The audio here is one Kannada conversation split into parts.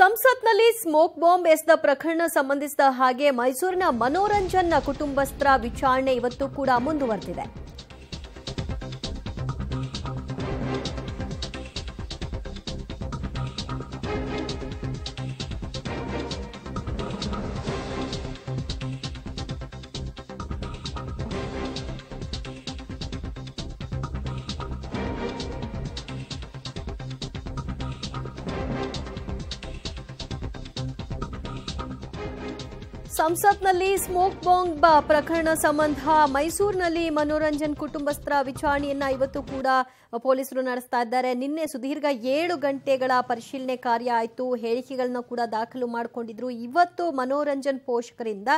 ಸಂಸತ್ನಲ್ಲಿ ಸ್ಮೋಕ್ ಬಾಂಬ್ ಎಸೆದ ಪ್ರಕರಣ ಸಂಬಂಧಿಸಿದ ಹಾಗೆ ಮೈಸೂರಿನ ಮನೋರಂಜನ್ನ ಕುಟುಂಬಸ್ಥರ ವಿಚಾರಣೆ ಇವತ್ತು ಕೂಡ ಮುಂದುವರೆದಿದೆ ಸಂಸತ್ನಲ್ಲಿ ಸ್ಮೋಕ್ ಬಾಂಬ್ ಪ್ರಕರಣ ಸಂಬಂಧ ಮೈಸೂರಿನಲ್ಲಿ ಮನೋರಂಜನ್ ಕುಟುಂಬಸ್ಥರ ವಿಚಾರಣೆಯನ್ನ ಇವತ್ತು ಕೂಡ ಪೊಲೀಸರು ನಡೆಸ್ತಾ ಇದ್ದಾರೆ ನಿನ್ನೆ ಸುದೀರ್ಘ ಏಳು ಗಂಟೆಗಳ ಪರಿಶೀಲನೆ ಕಾರ್ಯ ಆಯಿತು ಹೇಳಿಕೆಗಳನ್ನ ಕೂಡ ದಾಖಲು ಮಾಡಿಕೊಂಡಿದ್ರು ಇವತ್ತು ಮನೋರಂಜನ್ ಪೋಷಕರಿಂದ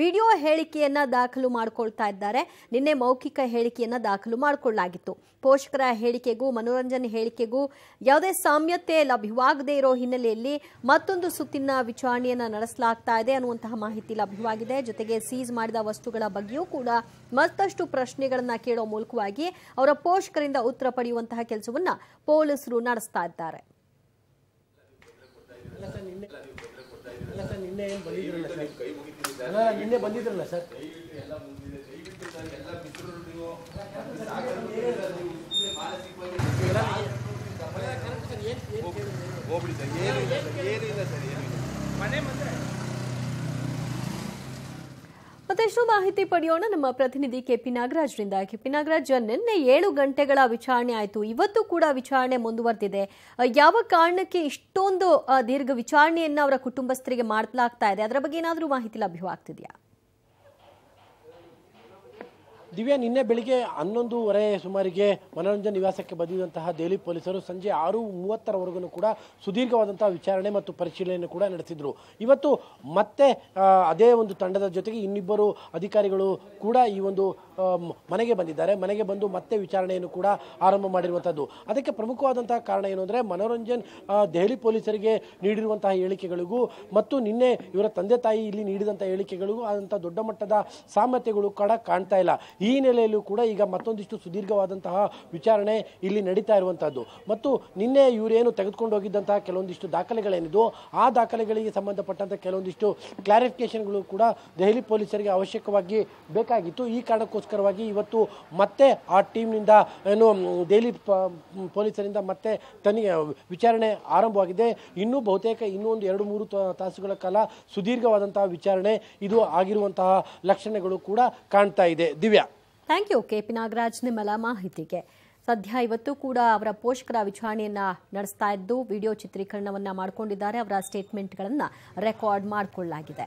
ವಿಡಿಯೋ ಹೇಳಿಕೆಯನ್ನ ದಾಖಲು ಮಾಡಿಕೊಳ್ತಾ ಇದ್ದಾರೆ ನಿನ್ನೆ ಮೌಖಿಕ ಹೇಳಿಕೆಯನ್ನ ದಾಖಲು ಮಾಡಿಕೊಳ್ಳಲಾಗಿತ್ತು ಪೋಷಕರ ಹೇಳಿಕೆಗೂ ಮನೋರಂಜನ್ ಹೇಳಿಕೆಗೂ ಯಾವುದೇ ಸಾಮ್ಯತೆ ಲಭ್ಯವಾಗದೇ ಇರೋ ಹಿನ್ನೆಲೆಯಲ್ಲಿ ಮತ್ತೊಂದು ಸುತ್ತಿನ ವಿಚಾರಣೆಯನ್ನ ನಡೆಸಲಾಗ್ತಾ ಇದೆ ಅನ್ನುವಂತಹ ಮಾಹಿತಿ ಮಾಹಿತಿ ಲಭ್ಯವಾಗಿದೆ ಜೊತೆಗೆ ಸೀಸ್ ಮಾಡಿದ ವಸ್ತುಗಳ ಬಗ್ಗೆಯೂ ಕೂಡ ಮತ್ತಷ್ಟು ಪ್ರಶ್ನೆಗಳನ್ನು ಕೇಳೋ ಮೂಲಕವಾಗಿ ಅವರ ಪೋಷಕರಿಂದ ಉತ್ತರ ಪಡೆಯುವಂತಹ ಕೆಲಸವನ್ನು ಪೊಲೀಸರು ನಡೆಸ್ತಾ ಇದ್ದಾರೆ ಮನೆ ಮತ್ತಷ್ಟು ಮಾಹಿತಿ ಪಡೆಯೋಣ ನಮ್ಮ ಪ್ರತಿನಿಧಿ ಕೆಪಿ ನಾಗರಾಜ್ರಿಂದ ಕೆಪಿ ನಾಗರಾಜ್ ನಿನ್ನೆ ಏಳು ಗಂಟೆಗಳ ವಿಚಾರಣೆ ಆಯಿತು ಇವತ್ತು ಕೂಡ ವಿಚಾರಣೆ ಮುಂದುವರೆದಿದೆ ಯಾವ ಕಾರಣಕ್ಕೆ ಇಷ್ಟೊಂದು ದೀರ್ಘ ವಿಚಾರಣೆಯನ್ನು ಅವರ ಕುಟುಂಬಸ್ಥರಿಗೆ ಮಾಡಲಾಗ್ತಾ ಇದೆ ಅದರ ಬಗ್ಗೆ ಏನಾದರೂ ಮಾಹಿತಿ ಲಭ್ಯವಾಗ್ತಿದೆಯಾ ದಿವ್ಯಾ ನಿನ್ನೆ ಬೆಳಿಗ್ಗೆ ಹನ್ನೊಂದೂವರೆ ಸುಮಾರಿಗೆ ಮನೋರಂಜನ್ ನಿವಾಸಕ್ಕೆ ಬಂದಿದ್ದಂತಹ ದೆಹಲಿ ಪೊಲೀಸರು ಸಂಜೆ ಆರು ಮೂವತ್ತರವರೆಗೂ ಕೂಡ ಸುದೀರ್ಘವಾದಂತಹ ವಿಚಾರಣೆ ಮತ್ತು ಪರಿಶೀಲನೆ ಕೂಡ ನಡೆಸಿದರು ಇವತ್ತು ಮತ್ತೆ ಅದೇ ಒಂದು ತಂಡದ ಜೊತೆಗೆ ಇನ್ನಿಬ್ಬರು ಅಧಿಕಾರಿಗಳು ಕೂಡ ಈ ಒಂದು ಮನೆಗೆ ಬಂದಿದ್ದಾರೆ ಮನೆಗೆ ಬಂದು ಮತ್ತೆ ವಿಚಾರಣೆಯನ್ನು ಕೂಡ ಆರಂಭ ಮಾಡಿರುವಂಥದ್ದು ಅದಕ್ಕೆ ಪ್ರಮುಖವಾದಂತಹ ಕಾರಣ ಏನು ಅಂದರೆ ಮನೋರಂಜನ್ ದೆಹಲಿ ಪೊಲೀಸರಿಗೆ ನೀಡಿರುವಂತಹ ಹೇಳಿಕೆಗಳಿಗೂ ಮತ್ತು ನಿನ್ನೆ ಇವರ ತಂದೆ ತಾಯಿ ಇಲ್ಲಿ ನೀಡಿದಂಥ ಹೇಳಿಕೆಗಳಿಗೂ ಆದಂಥ ದೊಡ್ಡ ಮಟ್ಟದ ಸಾಮರ್ಥ್ಯಗಳು ಕೂಡ ಕಾಣ್ತಾ ಇಲ್ಲ ಈ ನೆಲೆಯಲ್ಲೂ ಕೂಡ ಈಗ ಮತ್ತೊಂದಿಷ್ಟು ಸುದೀರ್ಘವಾದಂತಹ ವಿಚಾರಣೆ ಇಲ್ಲಿ ನಡೀತಾ ಇರುವಂತಹದ್ದು ಮತ್ತು ನಿನ್ನೆ ಇವರೇನು ತೆಗೆದುಕೊಂಡು ಹೋಗಿದ್ದಂತಹ ಕೆಲವೊಂದಿಷ್ಟು ದಾಖಲೆಗಳೇನಿದ್ದು ಆ ದಾಖಲೆಗಳಿಗೆ ಸಂಬಂಧಪಟ್ಟಂತಹ ಕೆಲವೊಂದಿಷ್ಟು ಕ್ಲಾರಿಫಿಕೇಷನ್ಗಳು ಕೂಡ ದೆಹಲಿ ಪೊಲೀಸರಿಗೆ ಅವಶ್ಯಕವಾಗಿ ಬೇಕಾಗಿತ್ತು ಈ ಕಾರಣಕ್ಕೋಸ್ಕರವಾಗಿ ಇವತ್ತು ಮತ್ತೆ ಆ ಟೀಮ್ನಿಂದ ಏನು ದೆಹಲಿ ಪೊಲೀಸರಿಂದ ಮತ್ತೆ ತನಿಖೆ ವಿಚಾರಣೆ ಆರಂಭವಾಗಿದೆ ಇನ್ನೂ ಬಹುತೇಕ ಇನ್ನೂ ಒಂದು ಎರಡು ಮೂರು ತಾಸುಗಳ ಕಾಲ ಸುದೀರ್ಘವಾದಂತಹ ವಿಚಾರಣೆ ಇದು ಆಗಿರುವಂತಹ ಲಕ್ಷಣಗಳು ಕೂಡ ಕಾಣ್ತಾ ಇದೆ Divya thank you K P Nagaraj ನಿಮ್ಮಲ ಮಾಹಿತಿಗೆ ಸದ್ಯ ಇವತ್ತು ಕೂಡ ಅವರ ಪೋಷಕರ ವಿಚಾರಣೆಯನ್ನ ನಡೆಸ್ತಾ ಇದ್ದು ವಿಡಿಯೋ ಚಿತ್ರೀಕರಣವನ್ನು ಮಾಡಿಕೊಂಡಿದ್ದಾರೆ ಅವರ ಸ್ಟೇಟ್ಮೆಂಟ್ಗಳನ್ನು ರೆಕಾರ್ಡ್ ಮಾಡಿಕೊಳ್ಳಲಾಗಿದೆ